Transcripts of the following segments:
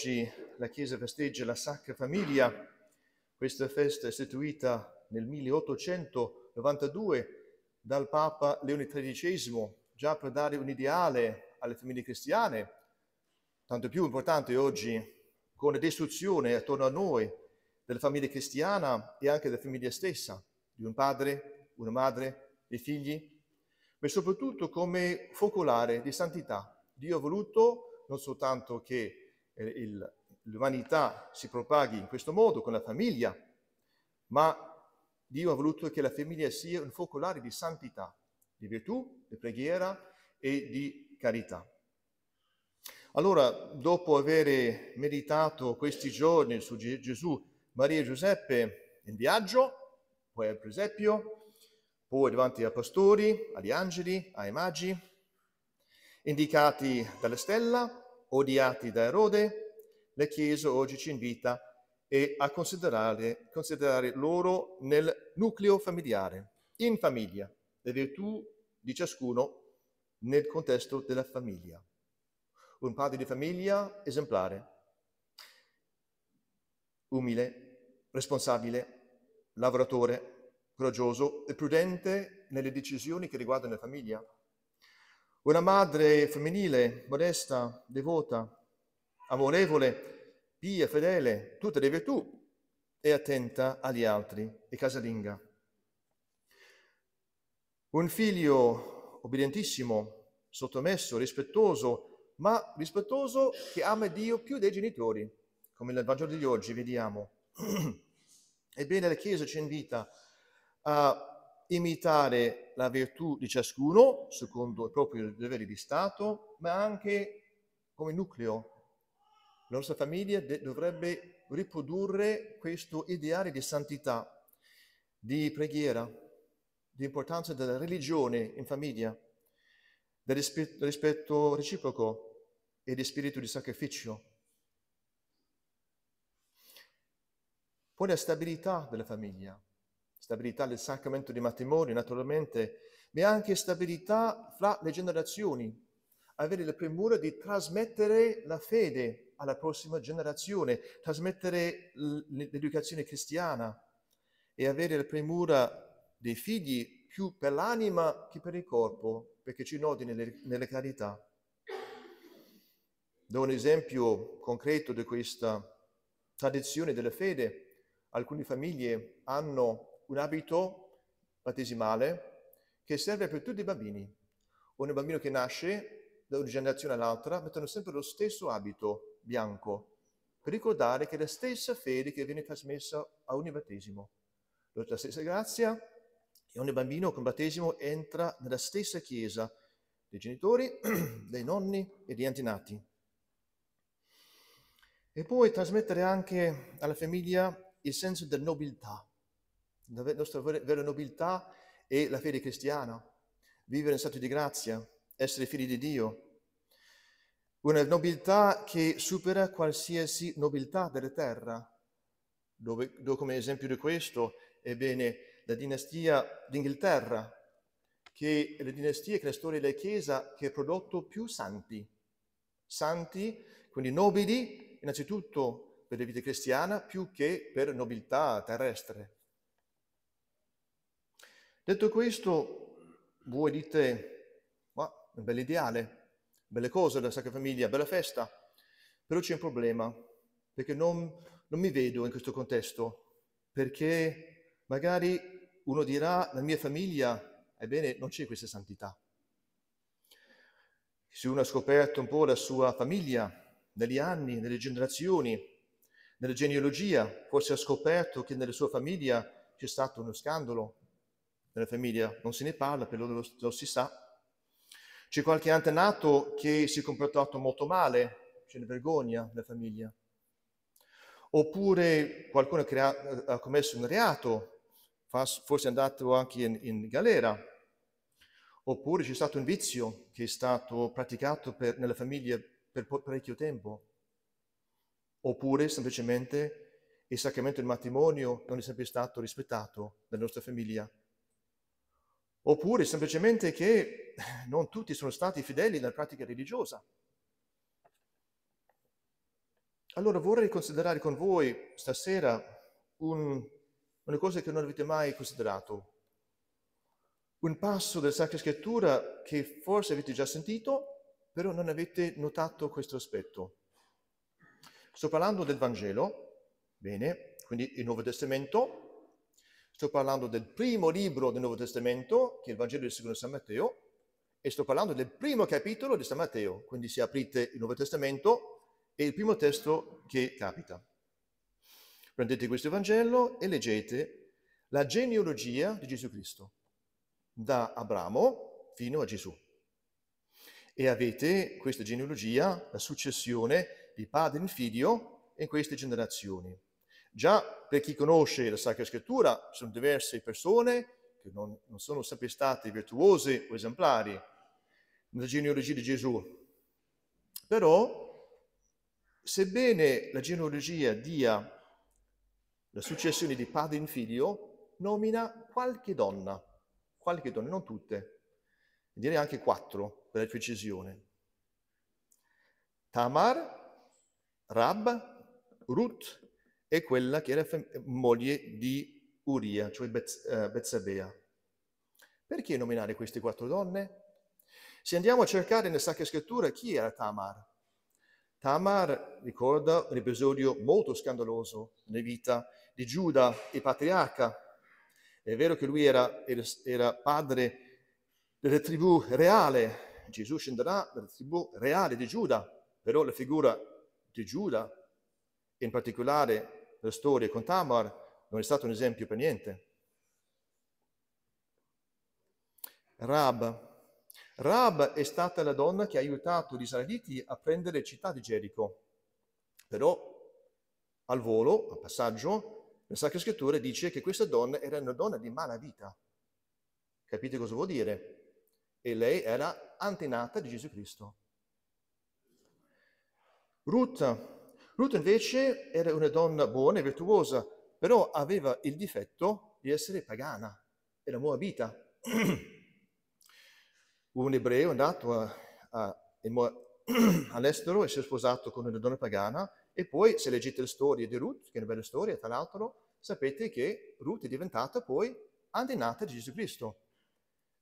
oggi la Chiesa festeggia la Sacra Famiglia. Questa festa è istituita nel 1892 dal Papa Leone XIII, già per dare un ideale alle famiglie cristiane, tanto più importante oggi con la distruzione attorno a noi della famiglia cristiana e anche della famiglia stessa, di un padre, una madre, dei figli, ma soprattutto come focolare di santità. Dio ha voluto non soltanto che il, l'umanità si propaghi in questo modo, con la famiglia, ma Dio ha voluto che la famiglia sia un focolare di santità, di virtù, di preghiera e di carità. Allora, dopo aver meditato questi giorni su Gesù, Maria e Giuseppe in viaggio, poi al presepio, poi davanti ai pastori, agli angeli, ai magi, indicati dalla stella, odiati da Erode, la Chiesa oggi ci invita e a considerare, considerare loro nel nucleo familiare, in famiglia, le virtù di ciascuno nel contesto della famiglia. Un padre di famiglia esemplare, umile, responsabile, lavoratore, coraggioso e prudente nelle decisioni che riguardano la famiglia una madre femminile, modesta, devota, amorevole, pia, fedele, tutte le virtù e attenta agli altri e casalinga. Un figlio obbedientissimo, sottomesso, rispettoso, ma rispettoso che ama Dio più dei genitori, come nel Vangelo di oggi vediamo. Ebbene, la Chiesa ci invita a imitare la virtù di ciascuno secondo i propri doveri di Stato, ma anche come nucleo. La nostra famiglia de- dovrebbe riprodurre questo ideale di santità, di preghiera, di importanza della religione in famiglia, del rispe- rispetto reciproco e di spirito di sacrificio. Poi la stabilità della famiglia, stabilità del sacramento di matrimonio, naturalmente, ma anche stabilità fra le generazioni, avere la premura di trasmettere la fede alla prossima generazione, trasmettere l'educazione cristiana e avere la premura dei figli più per l'anima che per il corpo, perché ci nodi nelle, nelle carità. Do un esempio concreto di questa tradizione della fede. Alcune famiglie hanno un abito battesimale che serve per tutti i bambini. Ogni bambino che nasce da una generazione all'altra mettono sempre lo stesso abito bianco per ricordare che è la stessa fede che viene trasmessa a ogni battesimo, la stessa grazia e ogni bambino con battesimo entra nella stessa chiesa dei genitori, dei nonni e degli antenati. E poi trasmettere anche alla famiglia il senso della nobiltà, la nostra vera nobiltà è la fede cristiana, vivere in stato di grazia, essere figli di Dio. Una nobiltà che supera qualsiasi nobiltà della terra. Dove, dove come esempio di questo, ebbene, la dinastia d'Inghilterra, che è la dinastia che è la storia della Chiesa che ha prodotto più santi. Santi, quindi nobili, innanzitutto per la vita cristiana, più che per nobiltà terrestre. Detto questo, voi dite, ma è un bel ideale, belle cose della Sacra Famiglia, bella festa, però c'è un problema, perché non, non mi vedo in questo contesto, perché magari uno dirà, la mia famiglia, ebbene, non c'è questa santità. Se uno ha scoperto un po' la sua famiglia, negli anni, nelle generazioni, nella genealogia, forse ha scoperto che nella sua famiglia c'è stato uno scandalo, nella famiglia non se ne parla, per loro lo, lo si sa. C'è qualche antenato che si è comportato molto male, c'è una vergogna nella famiglia. Oppure qualcuno che ha, ha commesso un reato, forse è andato anche in, in galera. Oppure c'è stato un vizio che è stato praticato per, nella famiglia per parecchio tempo. Oppure semplicemente il sacramento del matrimonio non è sempre stato rispettato nella nostra famiglia oppure semplicemente che non tutti sono stati fedeli alla pratica religiosa. Allora vorrei considerare con voi stasera un, una cosa che non avete mai considerato, un passo della Sacra Scrittura che forse avete già sentito, però non avete notato questo aspetto. Sto parlando del Vangelo, bene, quindi il Nuovo Testamento, Sto parlando del primo libro del Nuovo Testamento, che è il Vangelo di secondo San Matteo, e sto parlando del primo capitolo di San Matteo. Quindi se aprite il Nuovo Testamento è il primo testo che capita. Prendete questo Vangelo e leggete la genealogia di Gesù Cristo, da Abramo fino a Gesù. E avete questa genealogia, la successione di padre in figlio in queste generazioni. Già per chi conosce la Sacra Scrittura ci sono diverse persone che non, non sono sempre state virtuose o esemplari nella genealogia di Gesù. Però, sebbene la genealogia dia la successione di padre in figlio, nomina qualche donna, qualche donna, non tutte, direi anche quattro per la precisione. Tamar, Rab, Ruth, e quella che era moglie di Uria, cioè eh, Bezzabea. Perché nominare queste quattro donne? Se andiamo a cercare nella Sacra Scrittura chi era Tamar, Tamar ricorda un episodio molto scandaloso nella vita di Giuda, il patriarca. È vero che lui era, era padre della tribù reale, Gesù scenderà dalla tribù reale di Giuda, però la figura di Giuda, in particolare della storia con Tamar non è stato un esempio per niente. Rab. Rab è stata la donna che ha aiutato gli israeliti a prendere città di Gerico. Però al volo, a passaggio, la Sacra Scrittura dice che questa donna era una donna di mala vita. Capite cosa vuol dire? E lei era antenata di Gesù Cristo. Ruth Ruth invece era una donna buona e virtuosa, però aveva il difetto di essere pagana, era moabita. Un ebreo è andato a, a, all'estero e si è sposato con una donna pagana e poi se leggete le storie di Ruth, che è una bella storia tra l'altro, sapete che Ruth è diventata poi antenata di Gesù Cristo.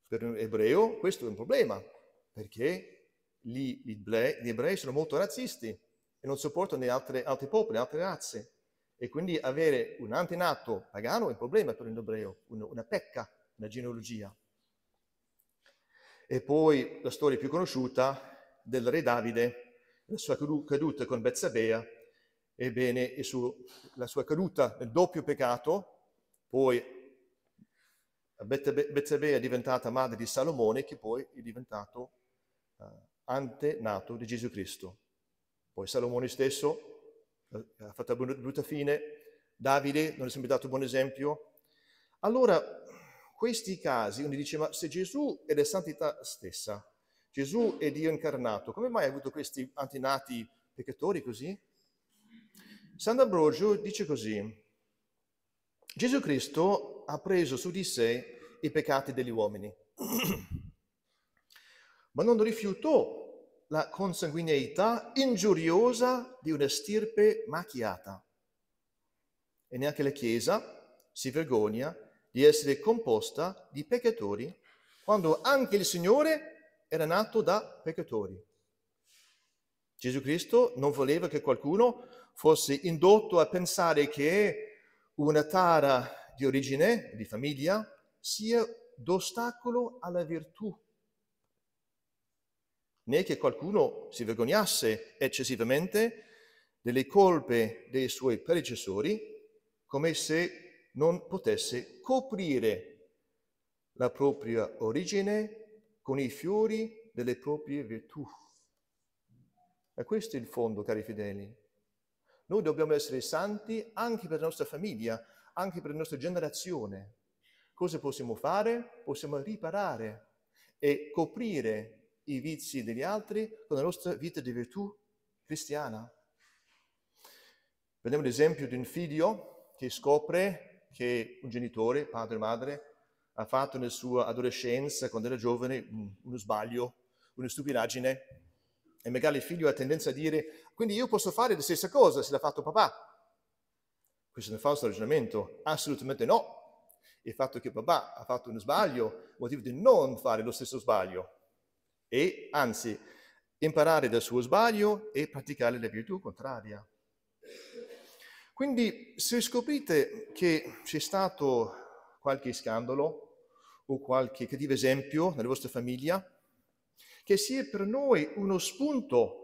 Per un ebreo questo è un problema, perché gli, gli ebrei sono molto razzisti e non sopportano di altre, altri popoli, altre razze. E quindi avere un antenato pagano è un problema per un ebreo, una pecca, una genealogia. E poi la storia più conosciuta del re Davide, la sua caduta con Bezzabea, ebbene su, la sua caduta nel doppio peccato, poi Bezzabea è diventata madre di Salomone che poi è diventato uh, antenato di Gesù Cristo. Poi Salomone stesso eh, ha fatto la brutta fine, Davide non è sempre dato un buon esempio. Allora, questi casi, uno dice, ma se Gesù è la santità stessa, Gesù è Dio incarnato, come mai ha avuto questi antenati peccatori così? Sant'Ambrogio dice così, Gesù Cristo ha preso su di sé i peccati degli uomini, ma non rifiutò la consanguineità ingiuriosa di una stirpe macchiata. E neanche la Chiesa si vergogna di essere composta di peccatori, quando anche il Signore era nato da peccatori. Gesù Cristo non voleva che qualcuno fosse indotto a pensare che una tara di origine, di famiglia, sia d'ostacolo alla virtù né che qualcuno si vergognasse eccessivamente delle colpe dei suoi predecessori, come se non potesse coprire la propria origine con i fiori delle proprie virtù. E questo è il fondo, cari fedeli. Noi dobbiamo essere santi anche per la nostra famiglia, anche per la nostra generazione. Cosa possiamo fare? Possiamo riparare e coprire i vizi degli altri con la nostra vita di virtù cristiana. Prendiamo l'esempio di un figlio che scopre che un genitore, padre o madre, ha fatto nella sua adolescenza, quando era giovane, uno sbaglio, una stupidaggine, e magari il figlio ha tendenza a dire, quindi io posso fare la stessa cosa se l'ha fatto papà. Questo è un falso ragionamento, assolutamente no. Il fatto che papà ha fatto uno sbaglio, motivo di non fare lo stesso sbaglio, e anzi imparare dal suo sbaglio e praticare la virtù contraria. Quindi se scoprite che c'è stato qualche scandalo o qualche cattivo esempio nella vostra famiglia, che sia per noi uno spunto